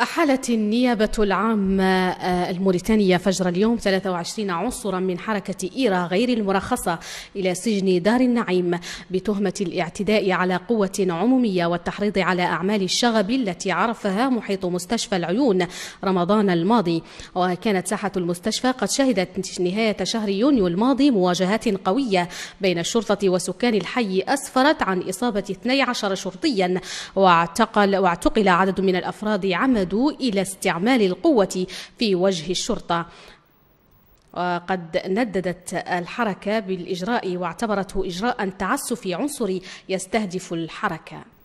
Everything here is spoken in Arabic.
أحالت النيابة العامة آه، الموريتانية فجر اليوم 23 عنصرا من حركة إيرا غير المرخصة إلى سجن دار النعيم بتهمة الاعتداء على قوة عمومية والتحريض على أعمال الشغب التي عرفها محيط مستشفى العيون رمضان الماضي وكانت ساحة المستشفى قد شهدت نهاية شهر يونيو الماضي مواجهات قوية بين الشرطة وسكان الحي أسفرت عن إصابة 12 شرطيا واعتقل واعتقل عدد من الأفراد عمد عمدوا إلى استعمال القوة في وجه الشرطة وقد نددت الحركة بالإجراء واعتبرته إجراء تعسفي عنصري يستهدف الحركة